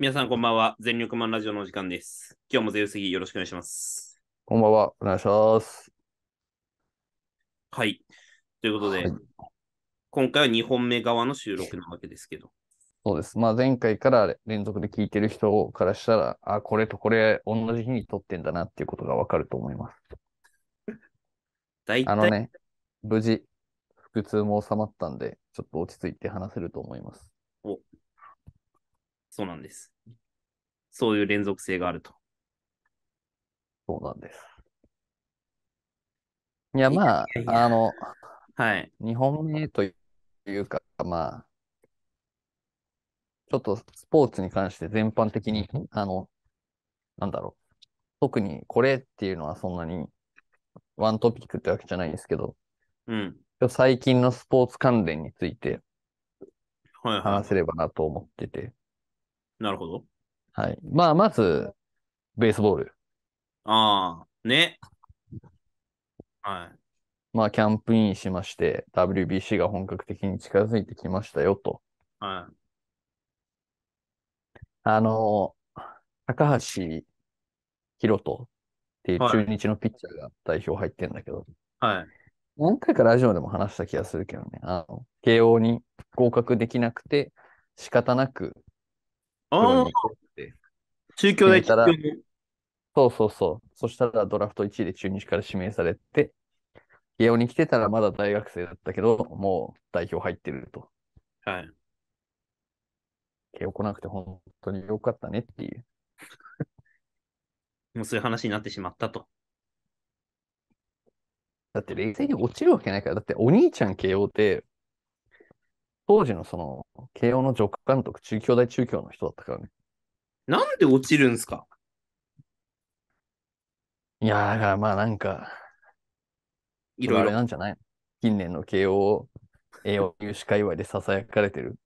皆さんこんばんは。全力マンラジオのお時間です。今日もゼウスギよろしくお願いします。こんばんは。お願いします。はい。ということで、はい、今回は2本目側の収録なわけですけど。そうです。まあ前回から連続で聞いてる人からしたら、あ、これとこれ同じ日に撮ってんだなっていうことがわかると思います。大体。あのね、無事、腹痛も収まったんで、ちょっと落ち着いて話せると思います。お、そうなんです。そういう連続性があると。そうなんです。いや、まあ、いやいやあの、はい。日本目というか、まあ、ちょっとスポーツに関して全般的に、あの、なんだろう。特にこれっていうのはそんなにワントピックってわけじゃないんですけど、うん。最近のスポーツ関連について話せればなと思ってて。なるほど。はい。まあ、まず、ベースボール。ああ、ね。はい。まあ、キャンプインしまして、WBC が本格的に近づいてきましたよと。はい。あの、高橋宏斗っていう中日のピッチャーが代表入ってんだけど、はい。何回かラジオでも話した気がするけどね、あの、慶応に合格できなくて、仕方なくああ、中京で行ったらそうそうそう。そしたらドラフト1位で中日から指名されて、慶応に来てたらまだ大学生だったけど、もう代表入ってると。はい。慶応来なくて本当に良かったねっていう。もうそういう話になってしまったと。だって冷静に落ちるわけないから、だってお兄ちゃん慶応って当時のその、慶応の助監督、中京大中京の人だったからね。なんで落ちるんすかいやー、だからまあなんか、いろいろなんじゃない近年の慶応、栄養入試界隈で囁かれてる。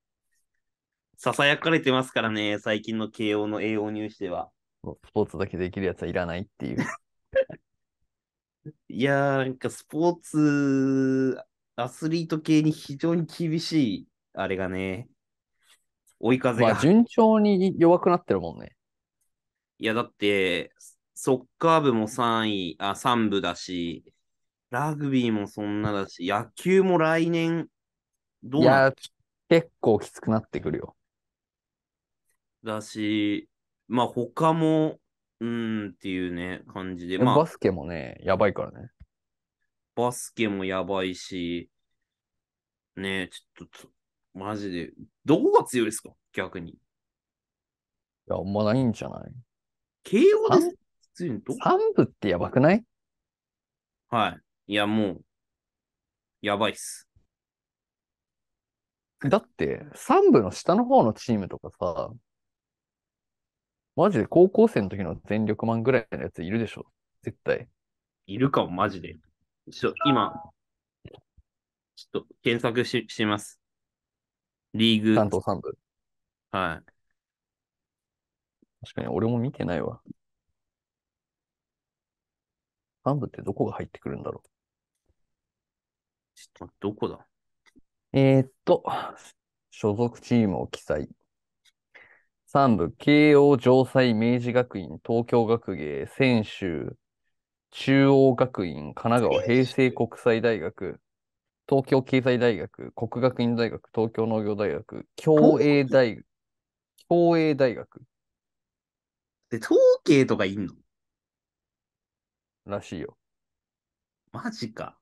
囁かれてますからね、最近の慶応の栄養入試では。スポーツだけできるやつはいらないっていう。いやー、なんかスポーツアスリート系に非常に厳しい、あれがね、追い風まが。あ、順調に弱くなってるもんね。いや、だって、ソッカー部も3位、あ、3部だし、ラグビーもそんなだし、野球も来年、どうなや、結構きつくなってくるよ。だし、まあ他も、うーんっていうね、感じで、まあバスケもね、やばいからね。バスケもやばいし、ねえ、ちょっと、マジで、どこが強いですか逆に。いや、あんまないんじゃない慶応です強いの三部ってやばくないはい。いや、もう、やばいっす。だって、三部の下の方のチームとかさ、マジで高校生の時の全力マンぐらいのやついるでしょ絶対。いるかも、マジで。ちょっと今、ちょっと検索しします。リーグ。担当3部。はい。確かに、俺も見てないわ。3部ってどこが入ってくるんだろう。ちょっとどこだえー、っと、所属チームを記載。3部、慶応城西明治学院、東京学芸、専修、中央学院、神奈川平成国際大学、東京経済大学、国学院大学、東京農業大学、共栄大学、共栄大学。で、統計とかいんのらしいよ。マジか。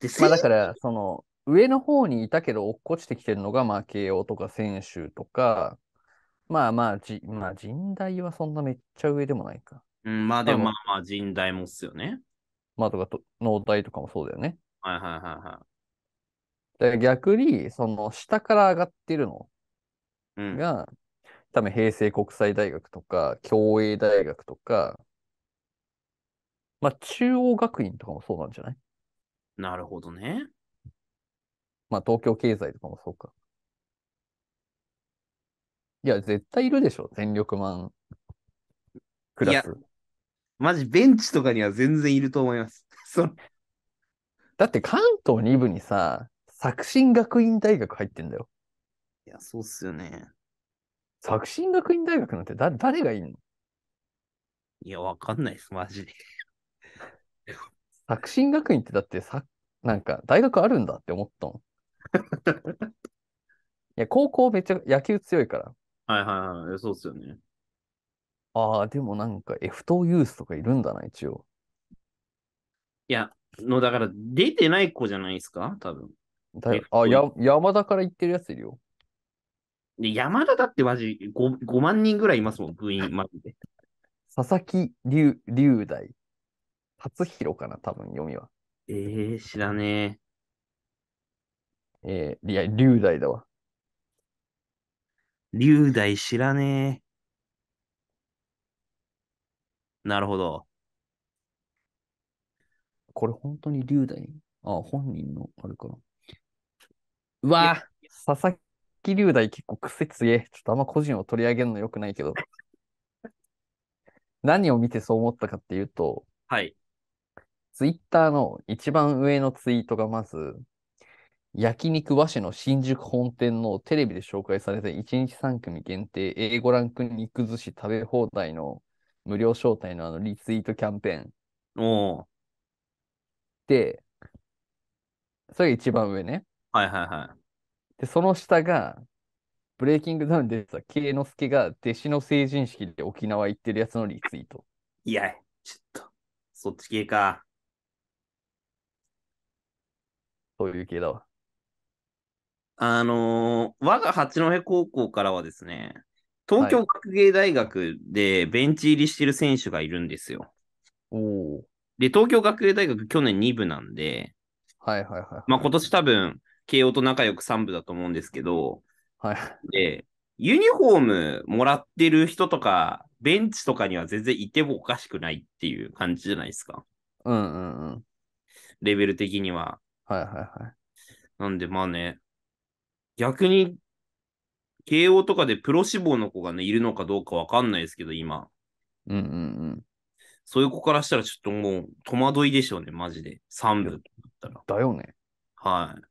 で、まあだから、その、上の方にいたけど落っこちてきてるのが、まあ、慶応とか専修とか、まあまあ、じまあ、人大はそんなめっちゃ上でもないか。うん、まあでもまあまあ人大もっすよね。まあとかと、脳体とかもそうだよね。はいはいはいはい。逆に、その下から上がってるのが、うん、多分平成国際大学とか、共栄大学とか、まあ中央学院とかもそうなんじゃないなるほどね。まあ東京経済とかもそうか。いや、絶対いるでしょ、全力マンクラス。マジベンチとかには全然いると思います。そだって関東2部にさ、作新学院大学入ってんだよ。いや、そうっすよね。作新学院大学なんてだ誰がいんのいや、わかんないっす、マジで。作新学院ってだってさ、なんか大学あるんだって思ったん。いや、高校めっちゃ野球強いから。はいはいはい、そうっすよね。ああ、でもなんか F 等ユースとかいるんだな、一応。いや、の、だから出てない子じゃないですか多分。だあ、や、山田から言ってるやついるよ。で、山田だってマジ 5, 5万人ぐらいいますもん、部員、マジで。佐々木龍龍大。達広かな、多分読みは。えー、知らねええー、いや、龍大だわ。え。龍大知らねえ。なるほど。これ本当に龍大あ、本人のあれかな。うわ佐々木龍大結構癖強え。ちょっとあんま個人を取り上げるのよくないけど。何を見てそう思ったかっていうと、はい。ツイッターの一番上のツイートがまず、焼肉和紙の新宿本店のテレビで紹介された1日3組限定 A5 ランク肉寿司食べ放題の無料招待のあのリツイートキャンペーンおお。で、それが一番上ね。はいはいはい。で、その下が、ブレイキングダウンでさ、慶之助が弟子の成人式で沖縄行ってるやつのリツイート。いや、ちょっと、そっち系か。そういう系だわ。あのー我が八戸高校からはですね、東京学芸大学でベンチ入りしてる選手がいるんですよ。おで、東京学芸大学去年2部なんで、はいはいはい、はい。まあ今年多分、慶応と仲良く3部だと思うんですけど、はい。で、ユニフォームもらってる人とか、ベンチとかには全然いてもおかしくないっていう感じじゃないですか。うんうんうん。レベル的には。はいはいはい。なんでまあね、逆に慶応とかでプロ志望の子がね、いるのかどうかわかんないですけど、今。うんうんうん。そういう子からしたらちょっともう戸惑いでしょうね、マジで。3部だったら。だよね。はい。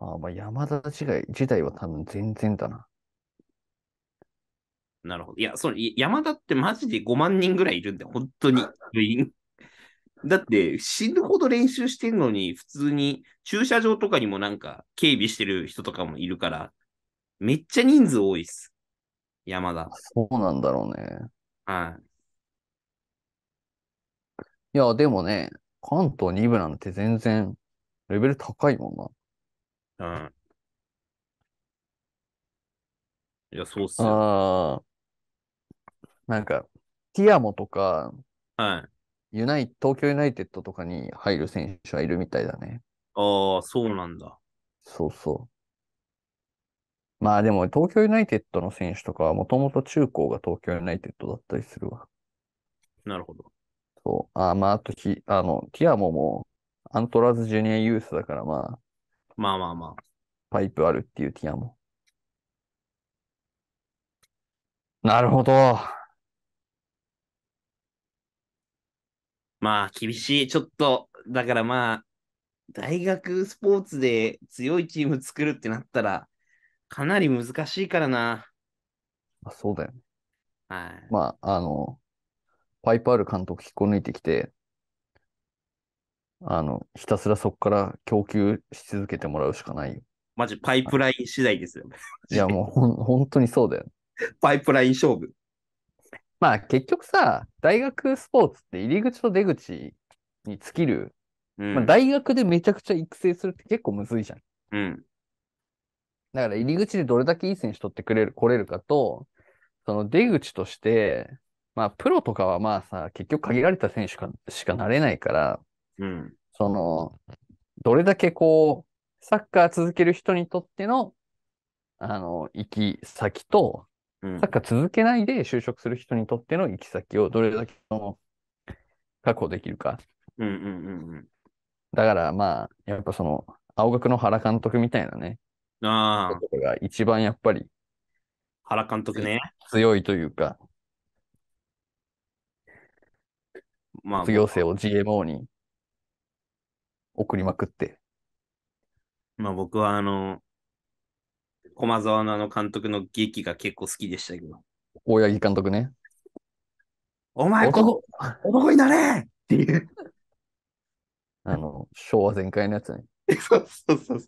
あまあ、山田違い自体は多分全然だな。なるほど。いや、その山田ってマジで5万人ぐらいいるんで、本当に。だって死ぬほど練習してんのに、普通に駐車場とかにもなんか警備してる人とかもいるから、めっちゃ人数多いっす。山田。そうなんだろうね。はい。いや、でもね、関東2部なんて全然レベル高いもんな。うん。いや、そうっすよ。ああ。なんか、ティアモとか、はい。ユナイ、東京ユナイテッドとかに入る選手はいるみたいだね。ああ、そうなんだ。そうそう。まあでも、東京ユナイテッドの選手とかは、もともと中高が東京ユナイテッドだったりするわ。なるほど。そう。あまあ、あとひ、あの、ティアモも、アントラーズジュニアユースだから、まあ。まあまあまあ。パイプあるっていうティアモ。なるほど。まあ、厳しい。ちょっと、だからまあ、大学スポーツで強いチーム作るってなったら、かなり難しいからな。あそうだよね。はい。まあ、あの、パイプある監督引っこ抜いてきて、あの、ひたすらそこから供給し続けてもらうしかないよ。マジパイプライン次第ですよいや、もうほん本当にそうだよ、パイプライン勝負。まあ結局さ、大学スポーツって入り口と出口に尽きる。うんまあ、大学でめちゃくちゃ育成するって結構むずいじゃん。うん。だから入り口でどれだけいい選手取ってくれる、来れるかと、その出口として、まあプロとかはまあさ、結局限られた選手かしかなれないから、うん、その、どれだけこう、サッカー続ける人にとっての、あの、行き先と、うん、サッカー続けないで就職する人にとっての行き先をどれだけの確保できるか。うんうんうんうん、だからまあ、やっぱその、青学の原監督みたいなね、ああ。が一番やっぱり、原監督ね。強いというか、まあ、卒業生を GMO に送りまくって。まあ僕はあの、駒沢のあの監督の劇が結構好きでしたけど。大八木監督ね。お前男、男になれっていう。あの、昭和全開のやつね。そうそうそう。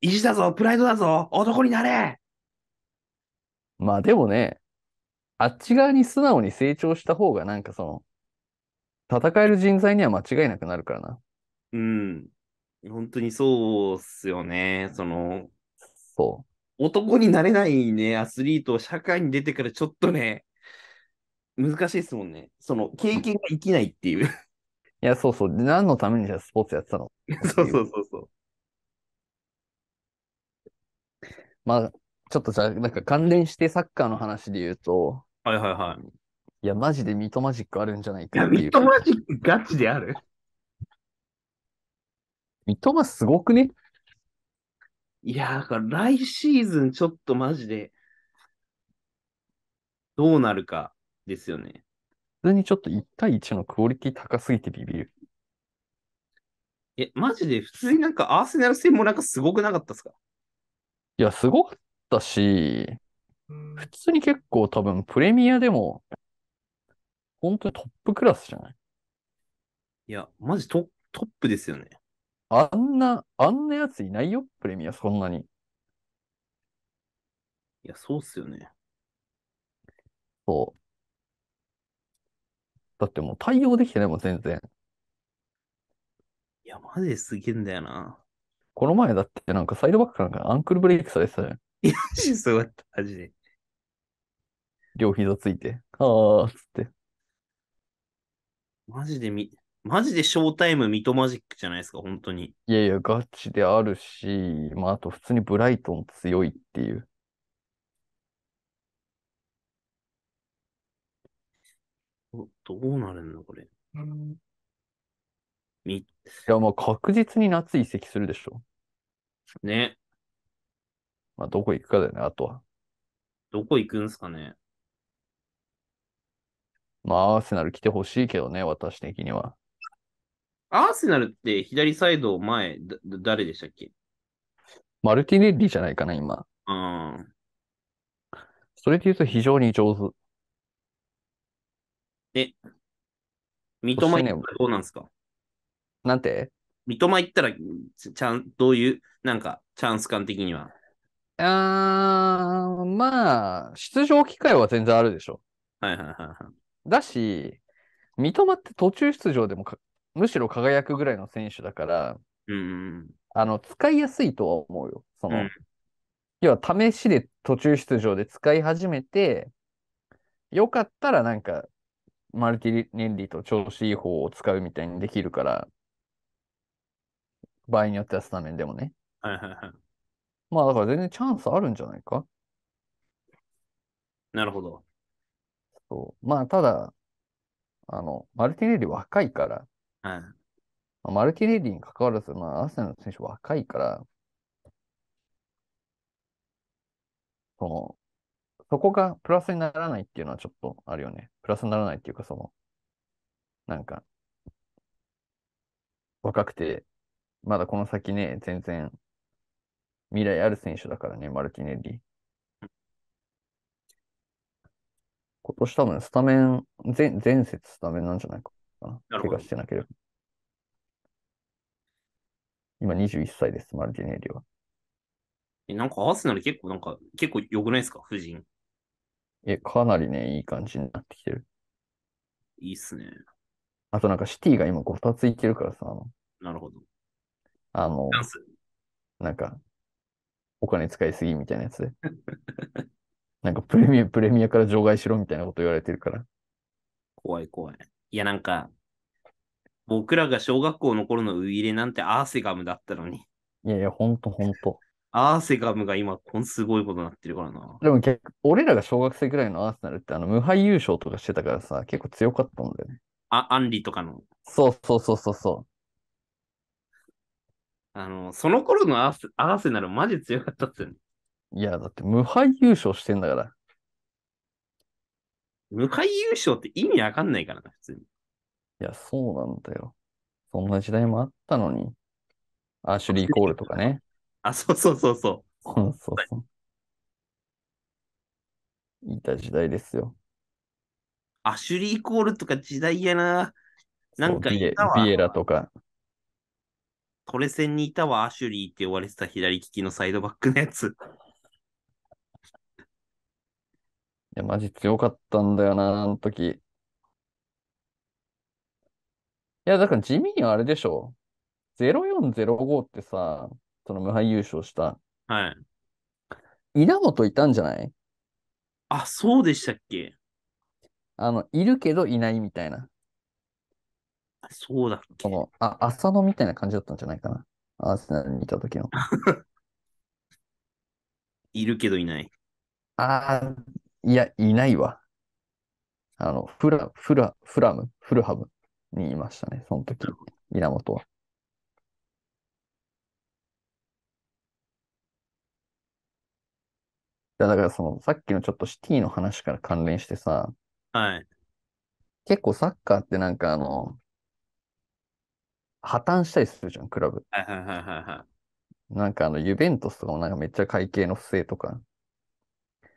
意地だぞ、プライドだぞ、男になれまあでもね、あっち側に素直に成長した方が、なんかその、戦える人材には間違いなくなるからな。うん。本当にそうっすよね。その、そう。男になれないね、アスリート、社会に出てからちょっとね、難しいですもんね。その、経験が生きないっていう。いや、そうそう。で何のためにじゃあスポーツやってたの そうそうそうそう。まあ、ちょっとじゃあ、なんか関連してサッカーの話で言うと、はいはいはい。いや、マジでミトマジックあるんじゃないかっていうミトマジックガチである。ミトマすごくねいや、だ来シーズンちょっとマジで、どうなるかですよね。普通にちょっと1対1のクオリティ高すぎてビビる。え、マジで普通になんかアーセナル戦もなんかすごくなかったっすかいや、すごかったし、普通に結構多分プレミアでも、本当にトップクラスじゃないいや、マジトトップですよね。あんな、あんなやついないよ、プレミア、そんなに。いや、そうっすよね。そう。だってもう対応できてないもん、全然。いや、マジですげえんだよな。この前だってなんかサイドバックかなんかアンクルブレイクされてたじゃん。いや、マジそうだった、マジで。両膝ついて、あーっつって。マジでみ、マジでショータイム、ミトマジックじゃないですか、本当に。いやいや、ガチであるし、まあ、あと普通にブライトン強いっていう。どうなるんだ、これ。ういや、まあ、確実に夏移籍するでしょ。ね。まあ、どこ行くかだよね、あとは。どこ行くんすかね。まあ、アーセナル来てほしいけどね、私的には。アーセナルって左サイド前、だ誰でしたっけマルティネッリじゃないかな、今。うん。それで言うと非常に上手。え、三笘行ったらどうなんですか、なんて三笘行ったら、ちゃん、どういう、なんか、チャンス感的には。あー、まあ、出場機会は全然あるでしょ。はいはいはいはい。だし、三笘って途中出場でもむしろ輝くぐらいの選手だから、うん、あの使いやすいとは思うよ。その、うん、要は試しで途中出場で使い始めて、よかったらなんか、マルティネンリと調子いい方を使うみたいにできるから、場合によってはスタメンでもね。はいはいはい。まあだから全然チャンスあるんじゃないかなるほど。そう。まあただ、あの、マルティネリ若いから、はい。まあマルキネリーに関わらず、まあ、アーセナルの選手若いから、その、そこがプラスにならないっていうのはちょっとあるよね。プラスにならないっていうか、その、なんか、若くて、まだこの先ね、全然未来ある選手だからね、マルティネリー。今年多分スタメン、全、前節スタメンなんじゃないか。な。なる怪我してなければ。今21歳です、マルティネリは。え、なんかアーセナル結構なんか、結構良くないですか、夫人。え、かなりね、いい感じになってきてる。いいっすね。あとなんかシティが今ごたついてるからさ、なるほど。あの、なんか、お金使いすぎみたいなやつで。なんかプレミア、プレミアから除外しろみたいなこと言われてるから。怖い怖い。いや、なんか、僕らが小学校の頃のウイイレなんてアーセガムだったのに。いやいや、ほんとほんと。アーセガムが今、こんすごいことになってるからな。でも俺らが小学生ぐらいのアーセナルって、あの、無敗優勝とかしてたからさ、結構強かったんだよね。あ、アンリとかの。そうそうそうそうそう。あの、その頃のアーセアーセナルマジ強かったっすよね。いや、だって無敗優勝してんだから。無回優勝って意味わかんないからな、普通に。いや、そうなんだよ。そんな時代もあったのに。アーシュリー・コールとかね。あ、そうそうそうそう。そうそうそう。いた時代ですよ。アシュリー・コールとか時代やな。なんかいたわ。ビエラとか。トレセンにいたわ、アシュリーって言われてた左利きのサイドバックのやつ。いや、マジ強かったんだよな、あの時。いや、だから地味にあれでしょ。0405ってさ、その無敗優勝した。はい。稲本いたんじゃないあ、そうでしたっけあの、いるけどいないみたいな。あそうだっけその、あ、浅野みたいな感じだったんじゃないかな。アーセナルた時の。いるけどいない。ああ、いや、いないわ。あの、フラ、フラ、フラム、フルハムにいましたね、その時、稲本は。だからその、さっきのちょっとシティの話から関連してさ、はい。結構サッカーってなんかあの、破綻したりするじゃん、クラブ。はいはいはいはい。なんかあの、ユベントスとかもなんかめっちゃ会計の不正とか、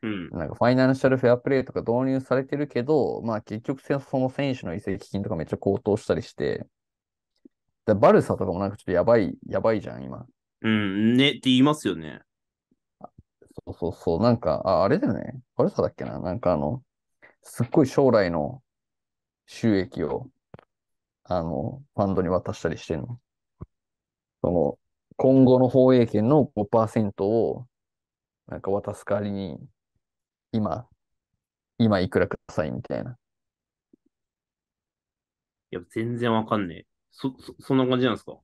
うん、なんかファイナンシャルフェアプレーとか導入されてるけど、まあ結局その選手の移籍金とかめっちゃ高騰したりして、だバルサとかもなんかちょっとやばい、やばいじゃん、今。うん、ねって言いますよね。そうそうそう、なんか、ああれだよね。バルサだっけななんかあの、すっごい将来の収益を、あの、ファンドに渡したりしてんの。その、今後の放映権の5%を、なんか渡す代わりに、今、今いくらくださいみたいな。いや、全然わかんねえ。そ、そ、そんな感じなんですか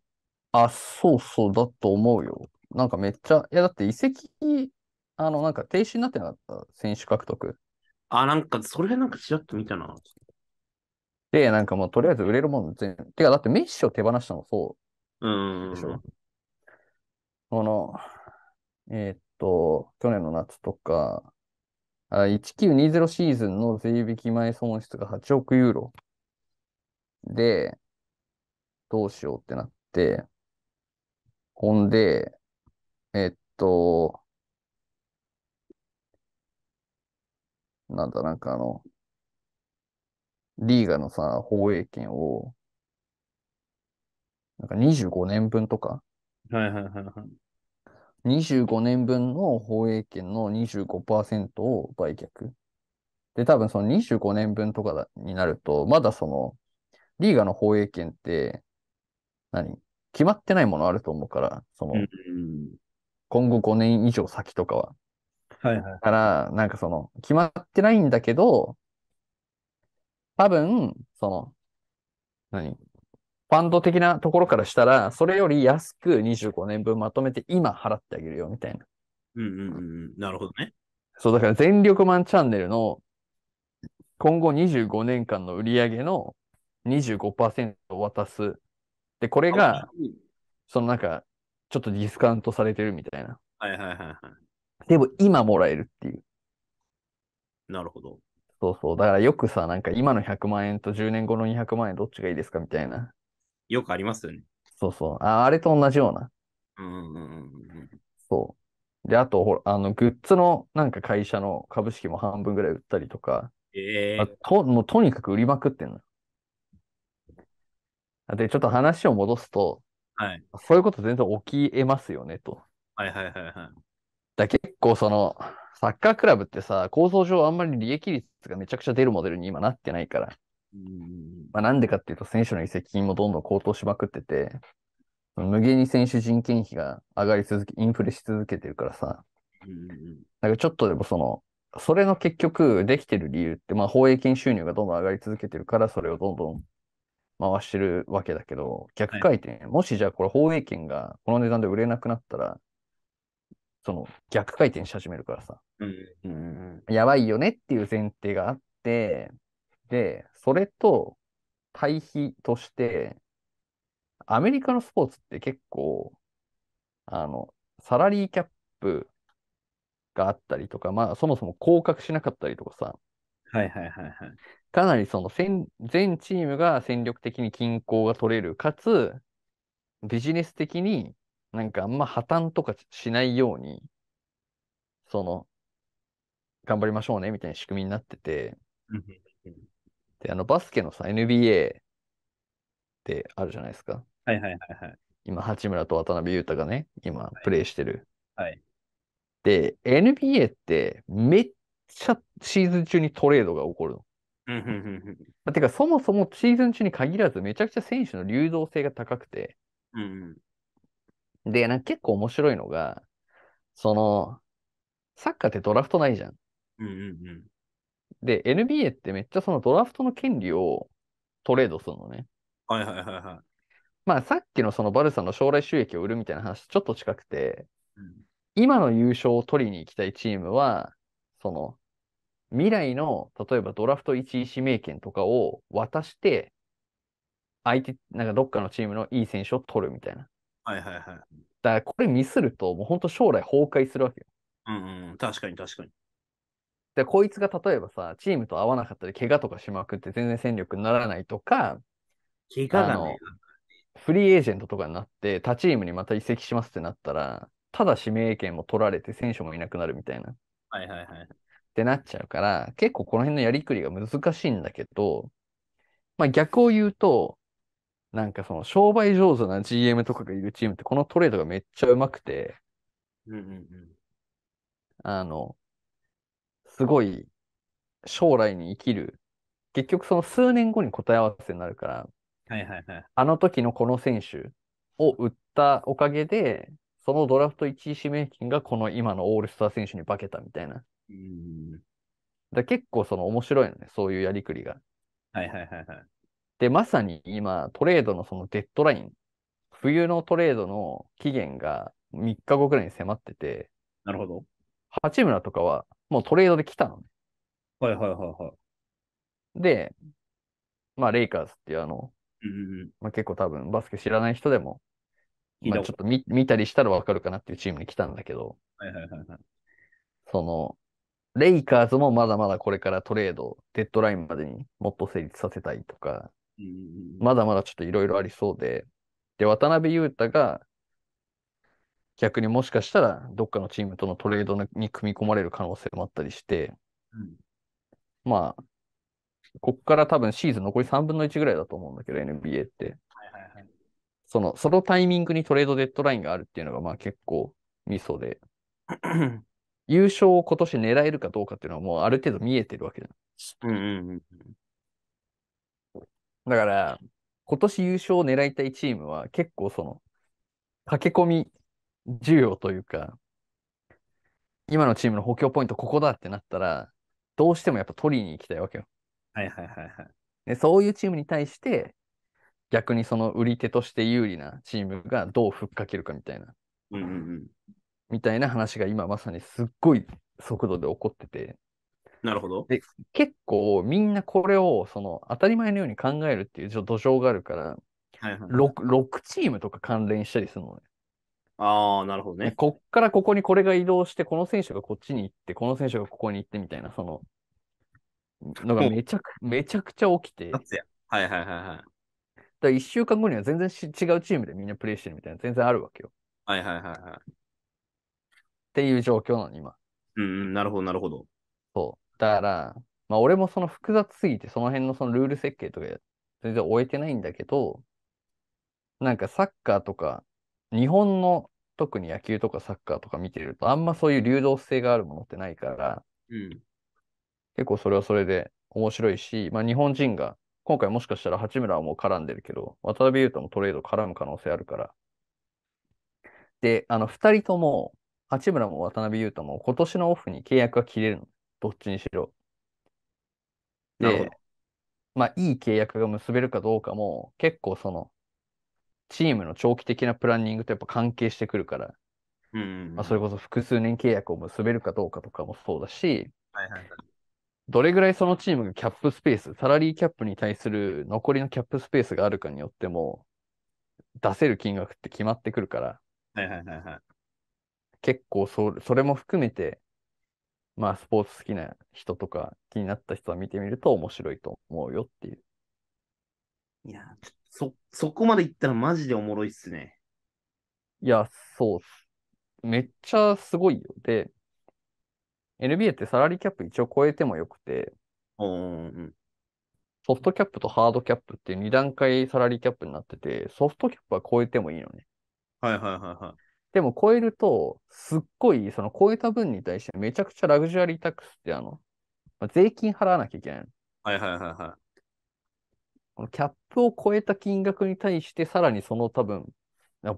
あ、そうそうだと思うよ。なんかめっちゃ、いやだって移籍、あの、なんか停止になってなかった、選手獲得。あ、なんか、それなんかちらっと見たな。で、なんかもうとりあえず売れるもん全、てかだってメッシを手放したのそう。うん。でしょ。この、えー、っと、去年の夏とか、あ1920シーズンの税引き前損失が8億ユーロ。で、どうしようってなって、ほんで、えっと、なんだ、なんかあの、リーガのさ、放映権を、なんか25年分とか、はいはいはいはい。25年分の放映権の25%を売却。で、多分その25年分とかになると、まだその、リーガの放映権って、何決まってないものあると思うから、その、今後5年以上先とかは。はいはい。だから、なんかその、決まってないんだけど、多分、その、何ファンド的なところからしたら、それより安く25年分まとめて今払ってあげるよみたいな。うんうんうん。なるほどね。そう、だから全力マンチャンネルの今後25年間の売り上げの25%を渡す。で、これが、そのなんか、ちょっとディスカウントされてるみたいな。はいはいはいはい。でも今もらえるっていう。なるほど。そうそう。だからよくさ、なんか今の100万円と10年後の200万円どっちがいいですかみたいなよくありますよね。そうそう。ああれと同じような。うんうんうんうん。そう。で、あと、ほら、あの、グッズのなんか会社の株式も半分ぐらい売ったりとか、ええともうとにかく売りまくってんので、ちょっと話を戻すと、はい。そういうこと全然起きえますよね、と。はいはいはいはい。だ結構その、サッカークラブってさ、構造上あんまり利益率がめちゃくちゃ出るモデルに今なってないから、まあ、なんでかっていうと、選手の移籍金もどんどん高騰しまくってて、無限に選手人件費が上がり続け、インフレし続けてるからさ、なんかちょっとでもその、それの結局できてる理由って、まあ、放映権収入がどんどん上がり続けてるから、それをどんどん回してるわけだけど、逆回転、はい、もしじゃあこれ放映権がこの値段で売れなくなったら、その逆回転し始めるからさ、うん、やばいよねっていう前提があって、で、それと対比として、アメリカのスポーツって結構、あの、サラリーキャップがあったりとか、まあ、そもそも降格しなかったりとかさ、はいはいはいはい。かなりその全チームが戦力的に均衡が取れる、かつビジネス的になんかあんま破綻とかしないように、その、頑張りましょうねみたいな仕組みになってて、で、あの、バスケのさ、NBA ってあるじゃないですか。はいはいはいはい。今、八村と渡辺裕太がね、今、プレイしてる。はい。で、NBA って、めっちゃシーズン中にトレードが起こるの。うんうんうんまあてか、そもそもシーズン中に限らず、めちゃくちゃ選手の流動性が高くて、うん。うんうんで、なんか結構面白いのが、その、サッカーってドラフトないじゃん。うんうんうん。で、NBA ってめっちゃそのドラフトの権利をトレードするのね。はいはいはいはい。まあさっきのそのバルサの将来収益を売るみたいな話ちょっと近くて、うん、今の優勝を取りに行きたいチームは、その未来の例えばドラフト1位指名権とかを渡して、相手、なんかどっかのチームのいい選手を取るみたいな。はいはいはい。だからこれミスるともう本当将来崩壊するわけよ。うんうん、確かに確かに。で、こいつが例えばさ、チームと合わなかったり、怪我とかしまくって全然戦力にならないとか、怪我がね、フリーエージェントとかになって、他チームにまた移籍しますってなったら、ただ指名権も取られて選手もいなくなるみたいな。はいはいはい。ってなっちゃうから、結構この辺のやりくりが難しいんだけど、まあ逆を言うと、なんかその商売上手な GM とかがいるチームってこのトレードがめっちゃうまくて、うんうんうん、あの、すごい将来に生きる。結局その数年後に答え合わせになるから、はいはいはい、あの時のこの選手を売ったおかげで、そのドラフト1位指名権がこの今のオールスター選手に化けたみたいな。うんだ結構その面白いのね、そういうやりくりが。はいはいはいはい。で、まさに今、トレードのそのデッドライン、冬のトレードの期限が3日後くらいに迫ってて、なるほど。八村とかはもうトレードで来たのね。はいはいはいはい。で、まあ、レイカーズっていうあの、うんうん、まあ、結構多分バスケ知らない人でも、まあ、ちょっと見見たりしたらわかるかなっていうチームに来たんだけど、はいはいはいはい、その、レイカーズもまだまだこれからトレード、デッドラインまでにもっと成立させたいとか、うん、まだまだちょっといろいろありそうで、で、渡辺裕太が逆にもしかしたらどっかのチームとのトレードに組み込まれる可能性もあったりして、うん、まあ、こっから多分シーズン残り3分の1ぐらいだと思うんだけど、NBA って。その、そのタイミングにトレードデッドラインがあるっていうのが、まあ結構ミソで。優勝を今年狙えるかどうかっていうのはもうある程度見えてるわけじゃん。うんうんうん、だから、今年優勝を狙いたいチームは結構その、駆け込み需要というか、今のチームの補強ポイントここだってなったら、どうしてもやっぱ取りに行きたいわけよ。はいはいはいはい。でそういうチームに対して、逆にその売り手として有利なチームがどうふっかけるかみたいな、うんうんうん、みたいな話が今まさにすっごい速度で起こってて。なるほど。で、結構みんなこれをその当たり前のように考えるっていう土壌があるから、はいはいはい、6, 6チームとか関連したりするのね。ああ、なるほどね。こっからここにこれが移動して、この選手がこっちに行って、この選手がここに行ってみたいな、その、のがめちゃくめちゃくちゃ起きて。はいはいはいはい。だ1週間後には全然違うチームでみんなプレイしてるみたいな、全然あるわけよ。はいはいはいはい。っていう状況なの、今。うん、うん、なるほどなるほど。そう。だから、まあ俺もその複雑すぎて、その辺のそのルール設計とか全然終えてないんだけど、なんかサッカーとか、日本の特に野球とかサッカーとか見てると、あんまそういう流動性があるものってないから、うん、結構それはそれで面白いし、まあ、日本人が、今回もしかしたら八村はもう絡んでるけど、渡辺優太もトレード絡む可能性あるから。で、あの、2人とも、八村も渡辺優太も今年のオフに契約が切れるの。どっちにしろ。で、まあ、いい契約が結べるかどうかも、結構その、チームの長期的なプランニングとやっぱ関係してくるから、うんうんまあ、それこそ複数年契約を結べるかどうかとかもそうだし、はいはいはい、どれぐらいそのチームがキャップスペース、サラリーキャップに対する残りのキャップスペースがあるかによっても、出せる金額って決まってくるから、はいはいはいはい、結構そそれも含めて、まあ、スポーツ好きな人とか気になった人は見てみると面白いと思うよっていう。いや、ちょっそ、そこまで行ったらマジでおもろいっすね。いや、そうっす。めっちゃすごいよ。で、NBA ってサラリーキャップ一応超えてもよくて、うんソフトキャップとハードキャップって2段階サラリーキャップになってて、ソフトキャップは超えてもいいのね。はいはいはいはい。でも超えると、すっごい、その超えた分に対してめちゃくちゃラグジュアリータックスってあの、まあ、税金払わなきゃいけないの。はいはいはいはい。キャップを超えた金額に対して、さらにその多分、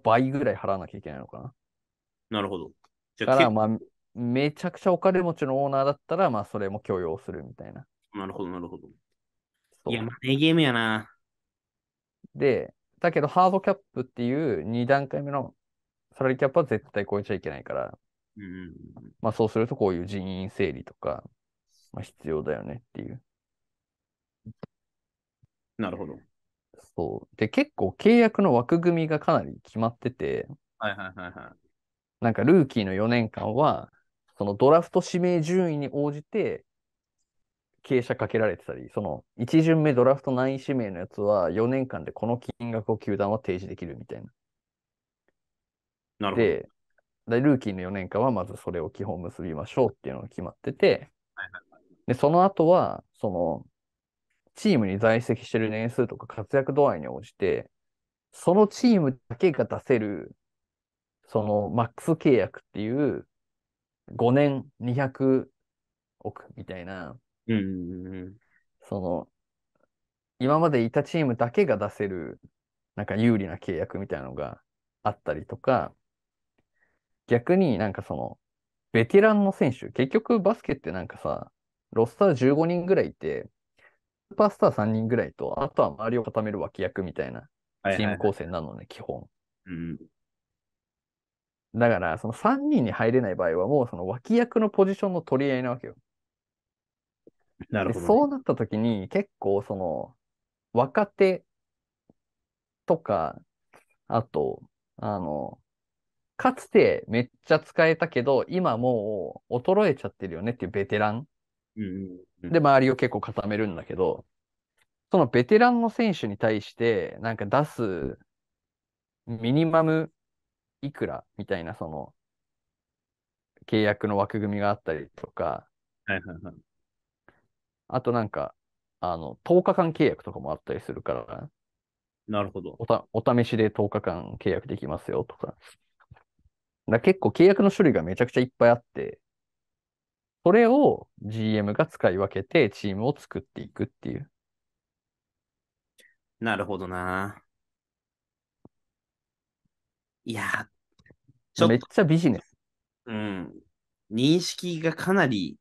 倍ぐらい払わなきゃいけないのかな。なるほど。だから、まあ、めちゃくちゃお金持ちのオーナーだったら、まあ、それも許容するみたいな。なるほど、なるほど。いや、マネーゲームやな。で、だけど、ハードキャップっていう2段階目のサラリーキャップは絶対超えちゃいけないから、うんまあ、そうするとこういう人員整理とか、まあ、必要だよねっていう。なるほど。そう。で、結構契約の枠組みがかなり決まってて、はいはいはいはい。なんかルーキーの4年間は、そのドラフト指名順位に応じて、傾斜かけられてたり、その1巡目ドラフト何位指名のやつは4年間でこの金額を球団は提示できるみたいな。なるほど。で、ルーキーの4年間はまずそれを基本結びましょうっていうのが決まってて、はいはいはい、でその後は、そのチームに在籍してる年数とか活躍度合いに応じて、そのチームだけが出せる、そのマックス契約っていう5年200億みたいな、うん、その、今までいたチームだけが出せる、なんか有利な契約みたいなのがあったりとか、逆になんかその、ベテランの選手、結局バスケってなんかさ、ロスター15人ぐらいいて、ーパースター3人ぐらいと、あとは周りを固める脇役みたいなチーム構成なのね、はいはいはい、基本。うん、だから、その3人に入れない場合は、もうその脇役のポジションの取り合いなわけよ。なるほど、ね、そうなった時に、結構その、若手とか、あと、あの、かつてめっちゃ使えたけど、今もう衰えちゃってるよねっていうベテランで、周りを結構固めるんだけど、そのベテランの選手に対して、なんか出すミニマムいくらみたいな、その、契約の枠組みがあったりとか、はいはいはい、あとなんか、あの、10日間契約とかもあったりするから、なるほど。お試しで10日間契約できますよとか。だ結構契約の種類がめちゃくちゃいっぱいあって、それを GM が使い分けてチームを作っていくっていう。なるほどな。いや、ちめっちゃビジネス。うん。認識がかなり、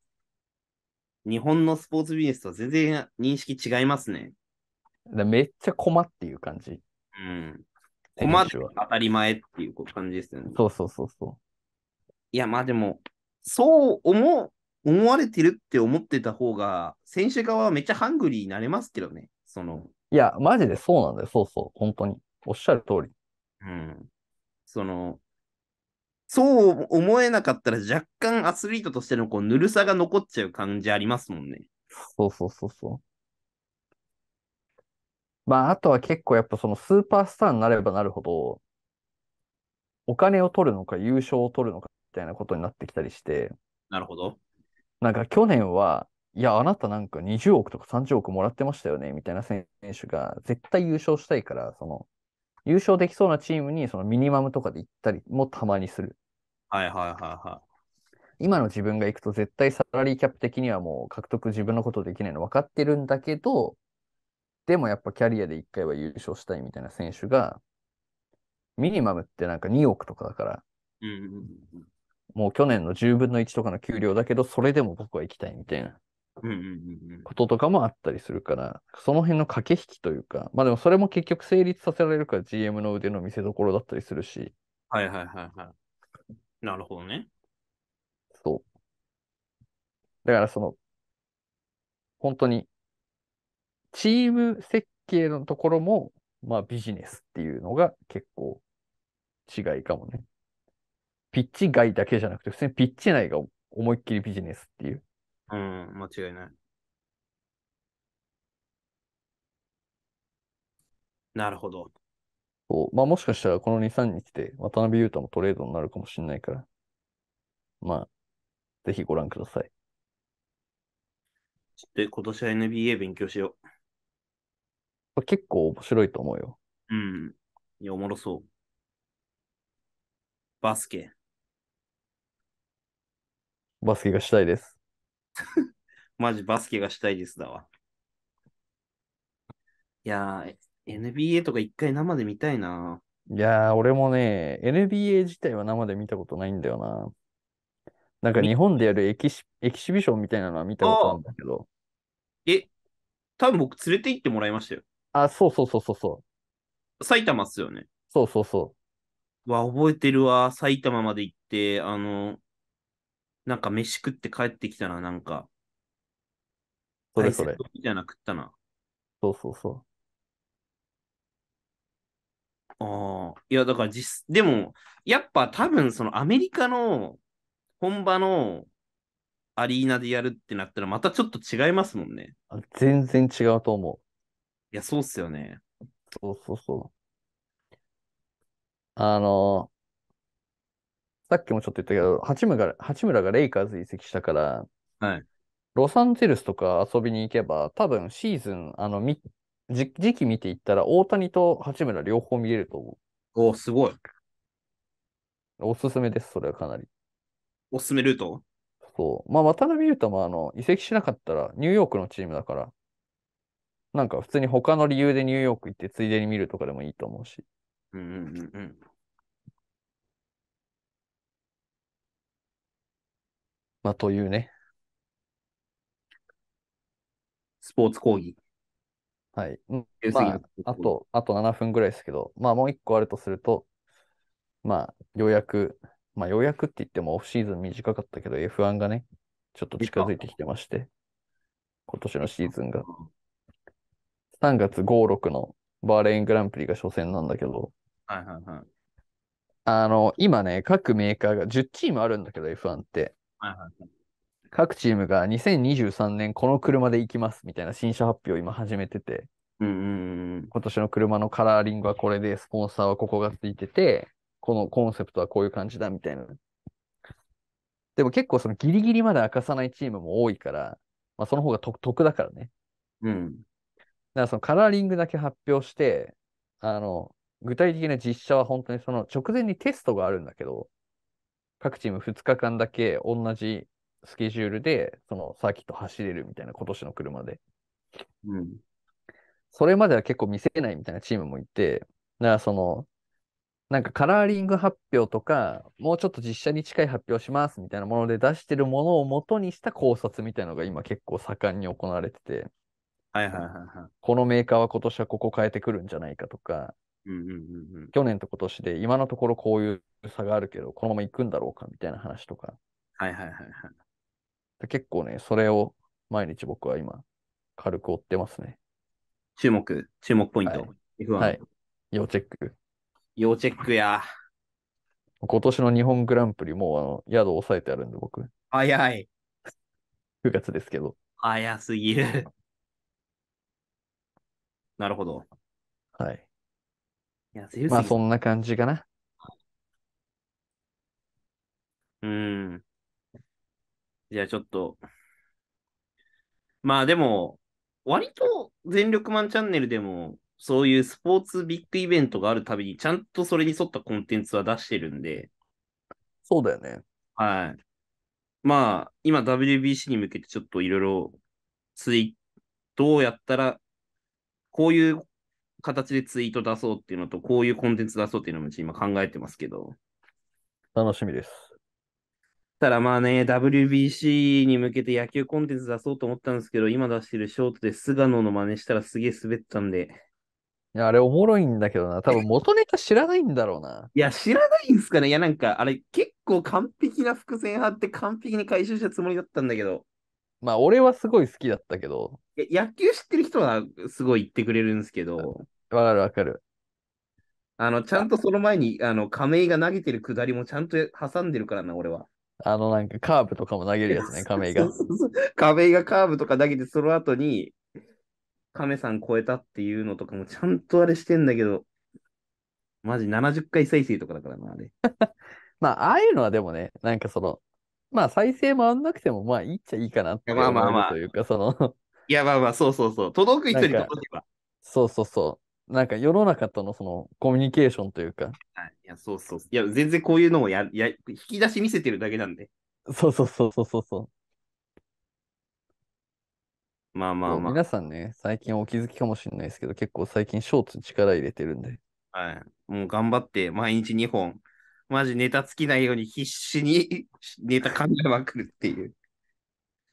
日本のスポーツビジネスとは全然認識違いますね。だめっちゃ困っていう感じ。うん。困って当たり前っていう感じですよね。そうそうそうそう。いや、まあでも、そう思う。思われてるって思ってた方が、選手側はめっちゃハングリーになれますけどね。その。いや、マジでそうなんだよ。そうそう。本当に。おっしゃる通り。うん。その、そう思えなかったら若干アスリートとしてのこうぬるさが残っちゃう感じありますもんね。そうそうそうそう。まあ、あとは結構やっぱそのスーパースターになればなるほど、お金を取るのか優勝を取るのかみたいなことになってきたりして。なるほど。なんか去年は、いや、あなたなんか20億とか30億もらってましたよね、みたいな選手が絶対優勝したいから、その、優勝できそうなチームにそのミニマムとかで行ったりもたまにする。はいはいはいはい。今の自分が行くと絶対サラリーキャップ的にはもう獲得自分のことできないの分かってるんだけど、でもやっぱキャリアで1回は優勝したいみたいな選手が、ミニマムってなんか2億とかだから、うんうんうんもう去年の10分の1とかの給料だけど、それでも僕は行きたいみたいなこととかもあったりするから、その辺の駆け引きというか、まあでもそれも結局成立させられるから GM の腕の見せ所だったりするし。はいはいはいはい。なるほどね。そう。だからその、本当に、チーム設計のところも、まあビジネスっていうのが結構違いかもね。ピッチ外だけじゃなくて、普通にピッチ内が思いっきりビジネスっていう。うん、間違いない。なるほど。そうまあ、もしかしたらこの2、3日で渡辺裕太もトレードになるかもしれないから、まあ、ぜひご覧ください。ちょっと今年は NBA 勉強しよう。結構面白いと思うよ。うん。いや、おもろそう。バスケ。バスケがしたいです。マジバスケがしたいですだわ。いやー、NBA とか一回生で見たいな。いやー、俺もね、NBA 自体は生で見たことないんだよな。なんか日本でやるエキシエキシビションみたいなのは見たことあるんだけど。え、多分僕連れて行ってもらいましたよ。あ、そうそうそうそうそう。埼玉っすよね。そうそうそう。わ、覚えてるわ。埼玉まで行って、あの、なんか飯食って帰ってきたな、なんか。それそれ。みたいな食ったな。そうそうそう。ああ、いや、だから実、でも、やっぱ多分、そのアメリカの本場のアリーナでやるってなったら、またちょっと違いますもんね。あ全然違うと思う。いや、そうっすよね。そうそうそう。あのさっきもちょっと言ったけど、八村が八村がレイカーズ移籍したから、はい、ロサンゼルスとか遊びに行けば、多分シーズン、あのみ時期見ていったら、大谷と八村両方見れると思う。おすごい。おすすめです、それはかなり。おすすめルートそう。まあ、渡辺裕太もあの移籍しなかったら、ニューヨークのチームだから、なんか普通に他の理由でニューヨーク行って、ついでに見るとかでもいいと思うし。うんうんうんうん。まあ、というね。スポーツ講義。はい。うんまあ、あと、あと7分ぐらいですけど、まあ、もう1個あるとすると、まあ、ようやく、まあ、ようやくって言ってもオフシーズン短かったけど、F1 がね、ちょっと近づいてきてまして、今年のシーズンが。3月5、6のバーレーングランプリが初戦なんだけど、はいはいはい。あの、今ね、各メーカーが10チームあるんだけど、F1 って。各チームが2023年この車で行きますみたいな新車発表を今始めてて、うんうんうん、今年の車のカラーリングはこれで、スポンサーはここがついてて、このコンセプトはこういう感じだみたいな。でも結構そのギリギリまで明かさないチームも多いから、まあ、その方が得だからね。うん。だからそのカラーリングだけ発表して、あの、具体的な実写は本当にその直前にテストがあるんだけど、各チーム2日間だけ同じスケジュールで、そのサーキット走れるみたいな、今年の車で。うん。それまでは結構見せないみたいなチームもいて、だからその、なんかカラーリング発表とか、もうちょっと実写に近い発表しますみたいなもので出してるものを元にした考察みたいなのが今結構盛んに行われてて、はいはいはいはい、このメーカーは今年はここ変えてくるんじゃないかとか、去年と今年で今のところこういう差があるけど、このまま行くんだろうかみたいな話とか。はいはいはいはい。結構ね、それを毎日僕は今、軽く追ってますね。注目、注目ポイント。はい、F1、はい、要チェック。要チェックや。今年の日本グランプリ、もうあの宿を抑えてあるんで、僕。早い。9月ですけど。早すぎる。なるほど。はい。いや、まあ、そんな感じかな。うん。じゃあちょっと。まあでも、割と全力マンチャンネルでも、そういうスポーツビッグイベントがあるたびに、ちゃんとそれに沿ったコンテンツは出してるんで。そうだよね。はい。まあ、今 WBC に向けてちょっといろいろ、ツイ、どうやったら、こういう形でツイート出そうっていうのと、こういうコンテンツ出そうっていうのも今考えてますけど。楽しみです。ただまあね、WBC に向けて野球コンテンツ出そうと思ったんですけど、今出してるショートで菅野の真似したらすげえ滑ったんで。いや、あれおもろいんだけどな。多分元ネタ知らないんだろうな。いや、知らないんすかね。いや、なんか、あれ結構完璧な伏線張って完璧に回収したつもりだったんだけど。まあ、俺はすごい好きだったけど。野球知ってる人はすごい言ってくれるんですけど。わかるわかる。あの、ちゃんとその前に、あの、亀井が投げてる下りもちゃんと挟んでるからな、俺は。あの、なんかカーブとかも投げるやつね、亀井が。亀井がカーブとか投げて、その後に、亀さん超えたっていうのとかもちゃんとあれしてんだけど、マジ70回再生とかだからな、あれ。まあ、ああいうのはでもね、なんかその、まあ再生回んなくても、まあいいっちゃいいかなって思うというか、そのいや、まあまあ、そうそうそう。届く人に届けば。そうそうそなんか世の中とのそのコミュニケーションというか。いや、そうそう。いや、全然こういうのをや、や、引き出し見せてるだけなんで。そうそうそうそうそうそう。まあまあまあ。皆さんね、最近お気づきかもしれないですけど、結構最近ショーツに力入れてるんで。はい。もう頑張って、毎日2本。マジネタ尽きないように必死に ネタ考えまくるっていう。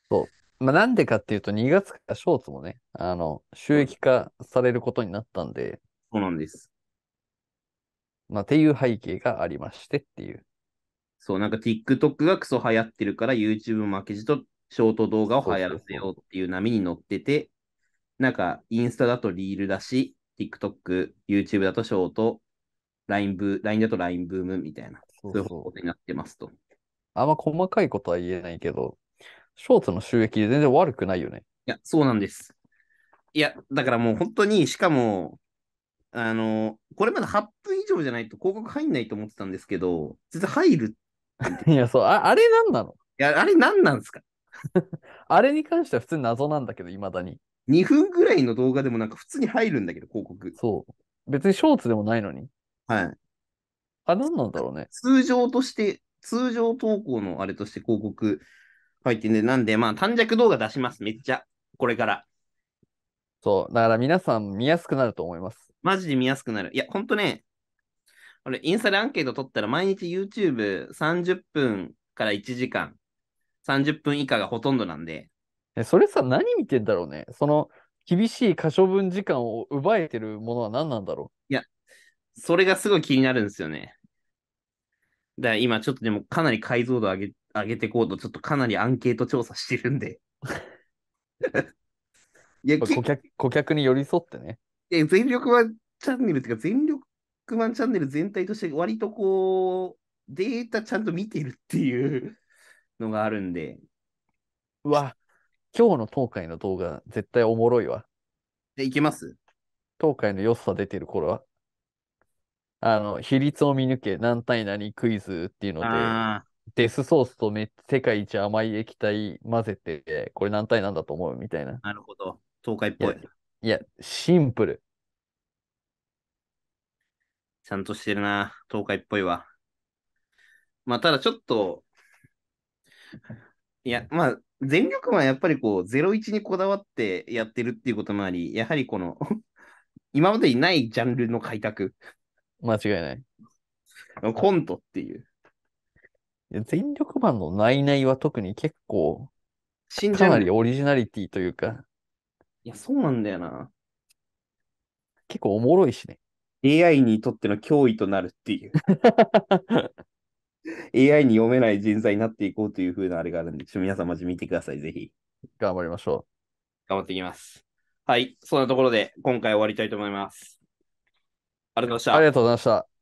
そう。まあ、なんでかっていうと、2月からショーツもね、あの、収益化されることになったんで、そうなんです。まあ、っていう背景がありましてっていう。そう、なんか TikTok がクソ流行ってるから YouTube 負けじとショート動画を流行らせようっていう波に乗ってて、なんかインスタだとリールだし、TikTok、YouTube だとショート、LINE ブ LINE だと LINE ブームみたいな、そうそういう方向になってますと。あんま細かいことは言えないけど、ショーツの収益全然悪くないよね。いや、そうなんです。いや、だからもう本当に、しかも、あの、これまで8分以上じゃないと広告入んないと思ってたんですけど、実は入る。いや、そう、ああれ何なのいや、あれ何なんですか あれに関しては普通に謎なんだけど、いまだに。2分ぐらいの動画でもなんか普通に入るんだけど、広告。そう。別にショーツでもないのに。はい。あ、何なんだろうね。通常として、通常投稿のあれとして広告入ってね、なんで、まあ、短尺動画出します、めっちゃ。これから。そう、だから皆さん見やすくなると思います。マジで見やすくなる。いや、ほんとね、俺、インスタでアンケート取ったら、毎日 YouTube30 分から1時間、30分以下がほとんどなんで。それさ、何見てんだろうね。その、厳しい可処分時間を奪えてるものは何なんだろういや、それがすごい気になるんですよね。だから今ちょっとでもかなり解像度上げ上げていこうと、ちょっとかなりアンケート調査してるんで。いや、顧客顧客に寄り添ってね。いや、全力ワンチャンネルっていうか、全力マンチャンネル全体として、割とこう、データちゃんと見てるっていうのがあるんで。うわ、今日の東海の動画、絶対おもろいわ。で、いけます東海の良さ出てる頃は。あの、比率を見抜け、何対何クイズっていうので、デスソースとめ世界一甘い液体混ぜて、これ何体なんだと思うみたいな。なるほど。東海っぽい。いや、シンプル。ちゃんとしてるな。東海っぽいわ。まあ、ただちょっと、いや、まあ、全力はやっぱりこう、01にこだわってやってるっていうこともあり、やはりこの今までにないジャンルの開拓。間違いない。コントっていう。全力版の内々は特に結構、死んじかなりオリジナリティというか、いや、そうなんだよな。結構おもろいしね。AI にとっての脅威となるっていう。AI に読めない人材になっていこうという風なあれがあるんで、ちょっと皆さんまじ見てください、ぜひ。頑張りましょう。頑張っていきます。はい、そんなところで今回終わりたいと思います。ありがとうございましたあ。りがとうございました。